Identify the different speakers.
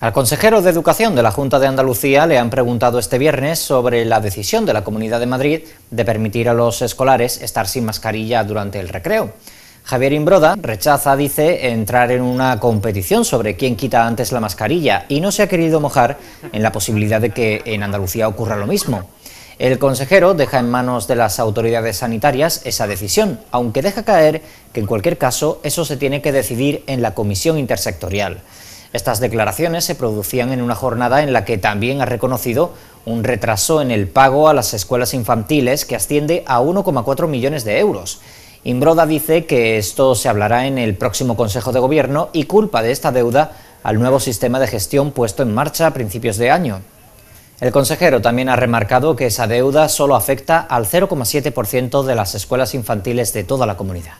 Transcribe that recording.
Speaker 1: Al consejero de Educación de la Junta de Andalucía le han preguntado este viernes sobre la decisión de la Comunidad de Madrid de permitir a los escolares estar sin mascarilla durante el recreo. Javier Imbroda rechaza, dice, entrar en una competición sobre quién quita antes la mascarilla y no se ha querido mojar en la posibilidad de que en Andalucía ocurra lo mismo. El consejero deja en manos de las autoridades sanitarias esa decisión, aunque deja caer que en cualquier caso eso se tiene que decidir en la comisión intersectorial. Estas declaraciones se producían en una jornada en la que también ha reconocido un retraso en el pago a las escuelas infantiles que asciende a 1,4 millones de euros. Imbroda dice que esto se hablará en el próximo Consejo de Gobierno y culpa de esta deuda al nuevo sistema de gestión puesto en marcha a principios de año. El consejero también ha remarcado que esa deuda solo afecta al 0,7% de las escuelas infantiles de toda la comunidad.